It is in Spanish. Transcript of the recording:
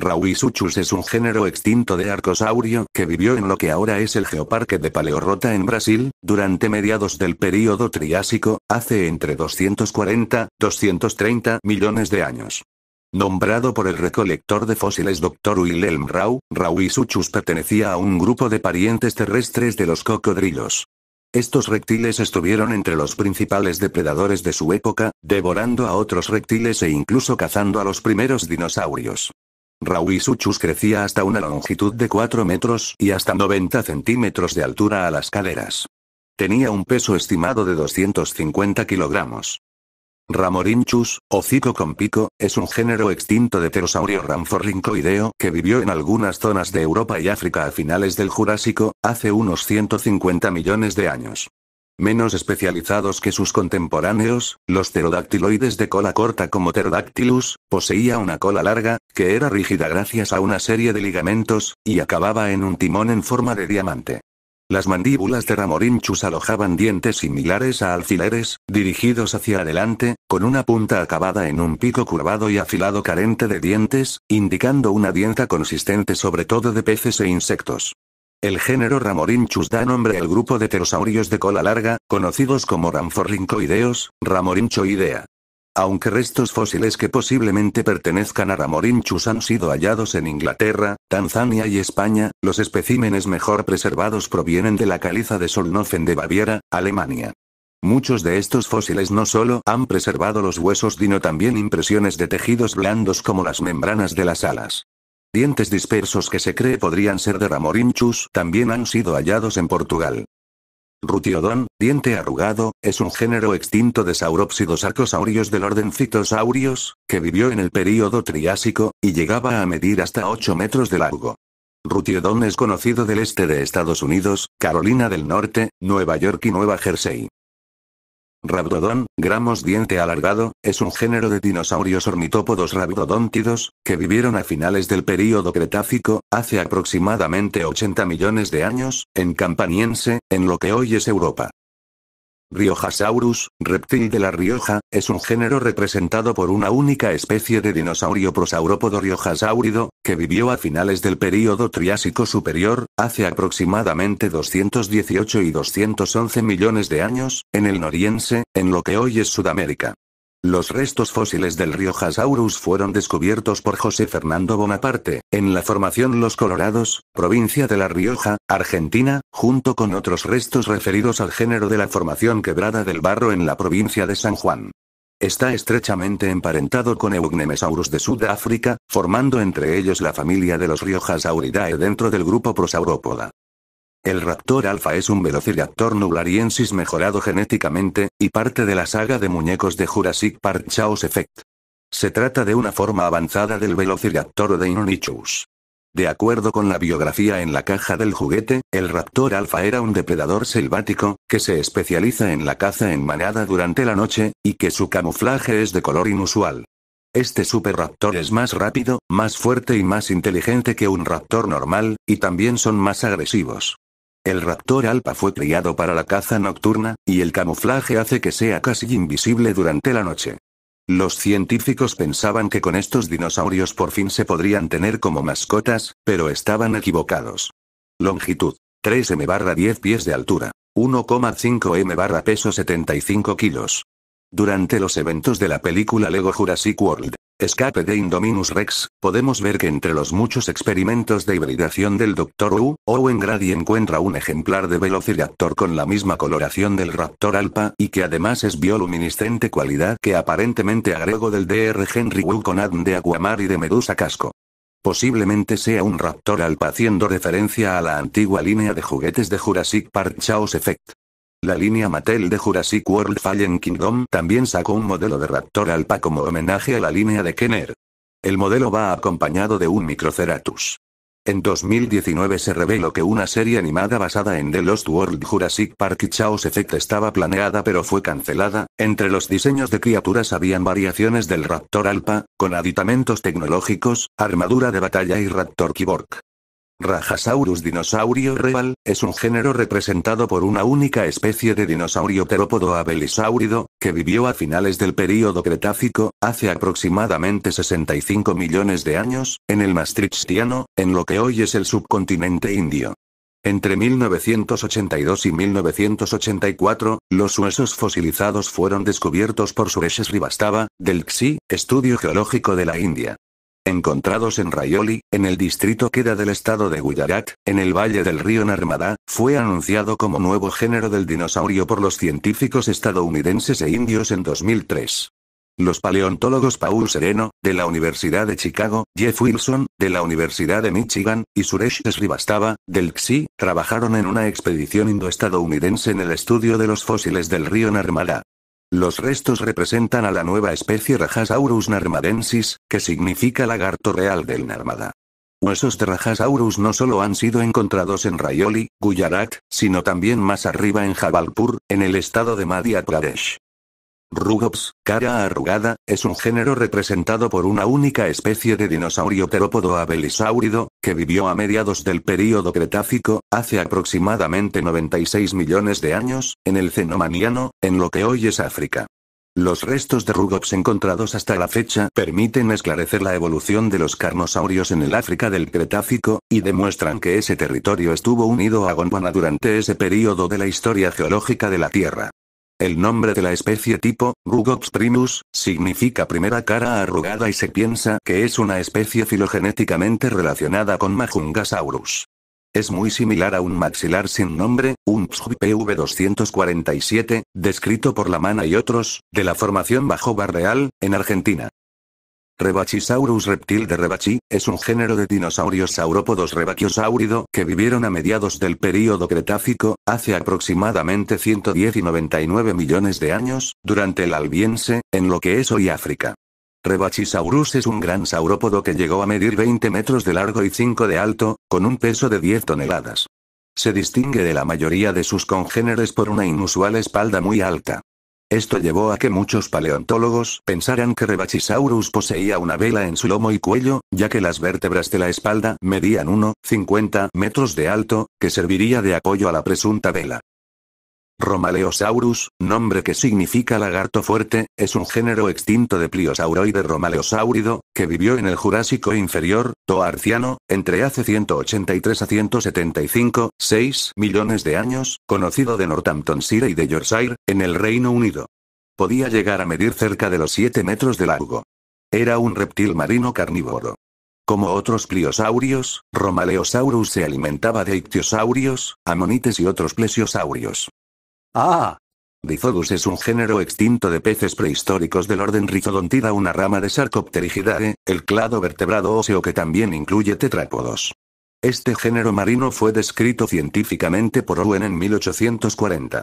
Rauisuchus es un género extinto de arcosaurio que vivió en lo que ahora es el Geoparque de Paleorrota en Brasil, durante mediados del período Triásico, hace entre 240, 230 millones de años. Nombrado por el recolector de fósiles Dr. Wilhelm Rau, Rauisuchus pertenecía a un grupo de parientes terrestres de los cocodrilos. Estos reptiles estuvieron entre los principales depredadores de su época, devorando a otros reptiles e incluso cazando a los primeros dinosaurios. Rauisuchus crecía hasta una longitud de 4 metros y hasta 90 centímetros de altura a las caderas. Tenía un peso estimado de 250 kilogramos. Ramorinchus, hocico con pico, es un género extinto de pterosaurio ranforrincoideo que vivió en algunas zonas de Europa y África a finales del Jurásico, hace unos 150 millones de años menos especializados que sus contemporáneos, los pterodactiloides de cola corta como Pterodactylus, poseía una cola larga, que era rígida gracias a una serie de ligamentos, y acababa en un timón en forma de diamante. Las mandíbulas de Ramorinchus alojaban dientes similares a alfileres, dirigidos hacia adelante, con una punta acabada en un pico curvado y afilado carente de dientes, indicando una dieta consistente sobre todo de peces e insectos. El género Ramorinchus da nombre al grupo de pterosaurios de cola larga, conocidos como Ramforrincoideos, Ramorinchoidea. Aunque restos fósiles que posiblemente pertenezcan a Ramorinchus han sido hallados en Inglaterra, Tanzania y España, los especímenes mejor preservados provienen de la caliza de Solnofen de Baviera, Alemania. Muchos de estos fósiles no solo han preservado los huesos, sino también impresiones de tejidos blandos como las membranas de las alas. Dientes dispersos que se cree podrían ser de Ramorinchus también han sido hallados en Portugal. Rutiodon, diente arrugado, es un género extinto de saurópsidos arcosaurios del orden Citosaurios, que vivió en el período Triásico, y llegaba a medir hasta 8 metros de largo. Rutiodon es conocido del este de Estados Unidos, Carolina del Norte, Nueva York y Nueva Jersey. Rabdodon, gramos diente alargado, es un género de dinosaurios ornitópodos rabdodóntidos, que vivieron a finales del período Cretácico, hace aproximadamente 80 millones de años, en Campaniense, en lo que hoy es Europa. Riojasaurus, reptil de la Rioja, es un género representado por una única especie de dinosaurio prosaurópodo Riojasaurido, que vivió a finales del período Triásico Superior, hace aproximadamente 218 y 211 millones de años, en el noriense, en lo que hoy es Sudamérica. Los restos fósiles del Riojasaurus fueron descubiertos por José Fernando Bonaparte, en la formación Los Colorados, provincia de La Rioja, Argentina, junto con otros restos referidos al género de la formación quebrada del barro en la provincia de San Juan. Está estrechamente emparentado con Eugnemesaurus de Sudáfrica, formando entre ellos la familia de los Riojasauridae dentro del grupo Prosauropoda. El Raptor Alpha es un velociraptor nublariensis mejorado genéticamente, y parte de la saga de muñecos de Jurassic Park Chaos Effect. Se trata de una forma avanzada del velociraptor Deinonychus. De acuerdo con la biografía en la caja del juguete, el raptor Alpha era un depredador selvático, que se especializa en la caza en manada durante la noche, y que su camuflaje es de color inusual. Este superraptor es más rápido, más fuerte y más inteligente que un raptor normal, y también son más agresivos. El raptor alpa fue criado para la caza nocturna, y el camuflaje hace que sea casi invisible durante la noche. Los científicos pensaban que con estos dinosaurios por fin se podrían tener como mascotas, pero estaban equivocados. Longitud. 3 m barra 10 pies de altura. 1,5 m barra peso 75 kilos. Durante los eventos de la película Lego Jurassic World, Escape de Indominus Rex, podemos ver que entre los muchos experimentos de hibridación del Dr. Wu, Owen Grady encuentra un ejemplar de Velociraptor con la misma coloración del Raptor Alpa y que además es bioluminiscente cualidad que aparentemente agregó del Dr. Henry Wu con Adam de Aquamar y de Medusa Casco. Posiblemente sea un Raptor Alpa haciendo referencia a la antigua línea de juguetes de Jurassic Park Chaos Effect. La línea Mattel de Jurassic World Fallen Kingdom también sacó un modelo de Raptor Alpa como homenaje a la línea de Kenner. El modelo va acompañado de un Microceratus. En 2019 se reveló que una serie animada basada en The Lost World Jurassic Park y Chaos Effect estaba planeada pero fue cancelada. Entre los diseños de criaturas habían variaciones del Raptor Alpa, con aditamentos tecnológicos, armadura de batalla y Raptor Kiborg. Rajasaurus dinosaurio real, es un género representado por una única especie de dinosaurio terópodo abelisáurido, que vivió a finales del período Cretácico, hace aproximadamente 65 millones de años, en el Maastrichtiano, en lo que hoy es el subcontinente indio. Entre 1982 y 1984, los huesos fosilizados fueron descubiertos por Suresh Srivastava, del XI, Estudio Geológico de la India encontrados en Rayoli, en el distrito queda del estado de Gujarat, en el valle del río Narmada, fue anunciado como nuevo género del dinosaurio por los científicos estadounidenses e indios en 2003. Los paleontólogos Paul Sereno, de la Universidad de Chicago, Jeff Wilson, de la Universidad de Michigan, y Suresh Srivastava, del XI, trabajaron en una expedición indoestadounidense en el estudio de los fósiles del río Narmada. Los restos representan a la nueva especie Rajasaurus narmadensis, que significa lagarto real del Narmada. Huesos de Rajasaurus no solo han sido encontrados en Rayoli, Gujarat, sino también más arriba en Jabalpur, en el estado de Madhya Pradesh. Rugops, cara arrugada, es un género representado por una única especie de dinosaurio terópodo abelisáurido, que vivió a mediados del período Cretácico, hace aproximadamente 96 millones de años, en el Cenomaniano, en lo que hoy es África. Los restos de Rugops encontrados hasta la fecha permiten esclarecer la evolución de los carnosaurios en el África del Cretácico, y demuestran que ese territorio estuvo unido a Gondwana durante ese período de la historia geológica de la Tierra. El nombre de la especie tipo, Rugops primus, significa primera cara arrugada y se piensa que es una especie filogenéticamente relacionada con Majungasaurus. Es muy similar a un maxilar sin nombre, un PV 247, descrito por La Mana y otros, de la formación Bajo Barreal, en Argentina. Rebachisaurus reptil de Rebachi, es un género de dinosaurios saurópodos rebachiosaurido que vivieron a mediados del período Cretácico, hace aproximadamente 110 y 99 millones de años, durante el Albiense, en lo que es hoy África. Rebachisaurus es un gran saurópodo que llegó a medir 20 metros de largo y 5 de alto, con un peso de 10 toneladas. Se distingue de la mayoría de sus congéneres por una inusual espalda muy alta. Esto llevó a que muchos paleontólogos pensaran que Rebachisaurus poseía una vela en su lomo y cuello, ya que las vértebras de la espalda medían 1,50 metros de alto, que serviría de apoyo a la presunta vela. Romaleosaurus, nombre que significa lagarto fuerte, es un género extinto de pliosauroide romaleosaurido, que vivió en el Jurásico inferior, Toarciano, entre hace 183 a 175, 6 millones de años, conocido de Northamptonshire y de Yorkshire, en el Reino Unido. Podía llegar a medir cerca de los 7 metros de largo. Era un reptil marino carnívoro. Como otros pliosaurios, Romaleosaurus se alimentaba de ictiosaurios, amonites y otros plesiosaurios. Ah. Dizodus es un género extinto de peces prehistóricos del orden Rizodontida una rama de Sarcopterigidae, el clado vertebrado óseo que también incluye tetrápodos. Este género marino fue descrito científicamente por Owen en 1840.